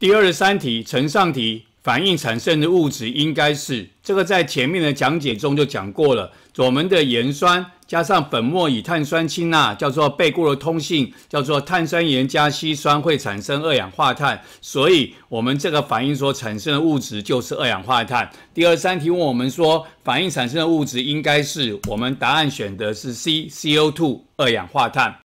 第二十三题，呈上题反应产生的物质应该是这个，在前面的讲解中就讲过了。我们的盐酸加上粉末乙碳酸氢钠，叫做背过的通性，叫做碳酸盐加稀酸会产生二氧化碳。所以，我们这个反应所产生的物质就是二氧化碳。第二十三题问我们说，反应产生的物质应该是我们答案选的是 C，CO2，二氧化碳。